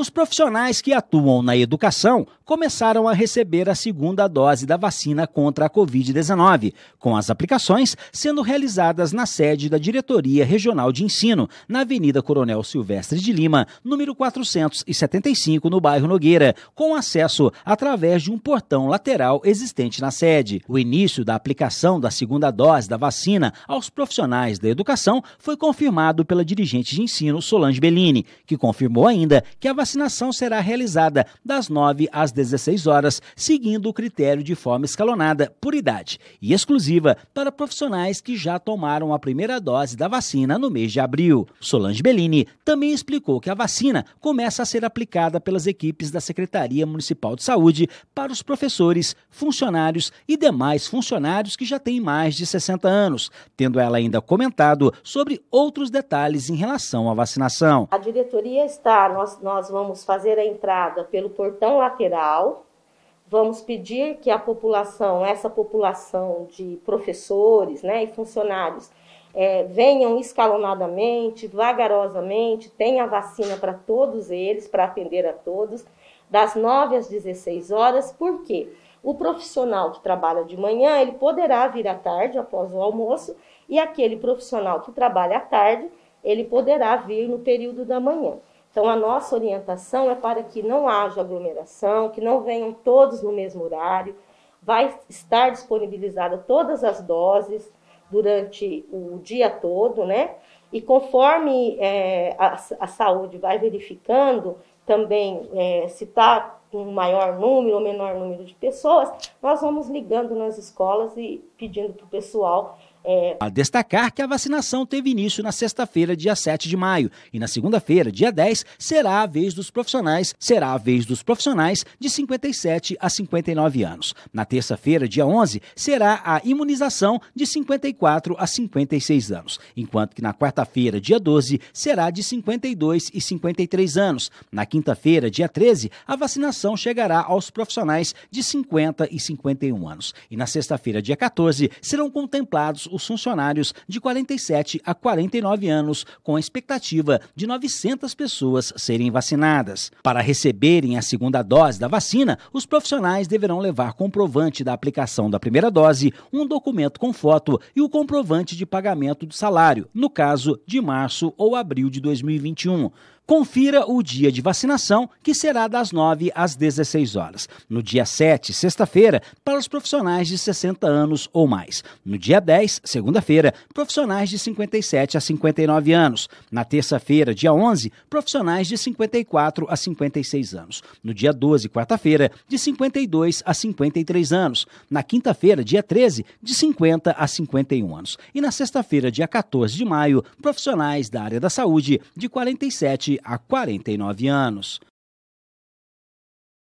Os profissionais que atuam na educação começaram a receber a segunda dose da vacina contra a Covid-19, com as aplicações sendo realizadas na sede da Diretoria Regional de Ensino, na Avenida Coronel Silvestre de Lima, número 475, no bairro Nogueira, com acesso através de um portão lateral existente na sede. O início da aplicação da segunda dose da vacina aos profissionais da educação foi confirmado pela dirigente de ensino Solange Bellini, que confirmou ainda que a vacina vacinação será realizada das 9 às 16 horas, seguindo o critério de forma escalonada por idade e exclusiva para profissionais que já tomaram a primeira dose da vacina no mês de abril. Solange Bellini também explicou que a vacina começa a ser aplicada pelas equipes da Secretaria Municipal de Saúde para os professores, funcionários e demais funcionários que já têm mais de 60 anos, tendo ela ainda comentado sobre outros detalhes em relação à vacinação. A diretoria está, nós, nós vamos vamos fazer a entrada pelo portão lateral, vamos pedir que a população, essa população de professores né, e funcionários, é, venham escalonadamente, vagarosamente, tenha vacina para todos eles, para atender a todos, das 9 às 16 horas, por quê? O profissional que trabalha de manhã, ele poderá vir à tarde após o almoço, e aquele profissional que trabalha à tarde, ele poderá vir no período da manhã. Então, a nossa orientação é para que não haja aglomeração, que não venham todos no mesmo horário. Vai estar disponibilizada todas as doses durante o dia todo, né? E conforme é, a, a, saúde vai verificando também é, se está com um maior número ou menor número de pessoas, nós vamos ligando nas escolas e pedindo para o pessoal é... A destacar que a vacinação teve início na sexta-feira, dia 7 de maio, e na segunda-feira, dia 10, será a vez dos profissionais, será a vez dos profissionais de 57 a 59 anos. Na terça-feira, dia 11, será a imunização de 54 a 56 anos, enquanto que na quarta-feira, dia 12, será de 52 e 53 anos. Na quinta-feira, dia 13, a vacinação chegará aos profissionais de 50 e 51 anos. E na sexta-feira, dia 14, serão contemplados os funcionários de 47 a 49 anos, com a expectativa de 900 pessoas serem vacinadas. Para receberem a segunda dose da vacina, os profissionais deverão levar comprovante da aplicação da primeira dose, um documento com foto e o comprovante de pagamento do salário, no caso de março ou abril de 2021 confira o dia de vacinação, que será das 9 às 16 horas. No dia 7, sexta-feira, para os profissionais de 60 anos ou mais. No dia 10, segunda-feira, profissionais de 57 a 59 anos. Na terça-feira, dia 11, profissionais de 54 a 56 anos. No dia 12, quarta-feira, de 52 a 53 anos. Na quinta-feira, dia 13, de 50 a 51 anos. E na sexta-feira, dia 14 de maio, profissionais da área da saúde de 47 a 49 anos.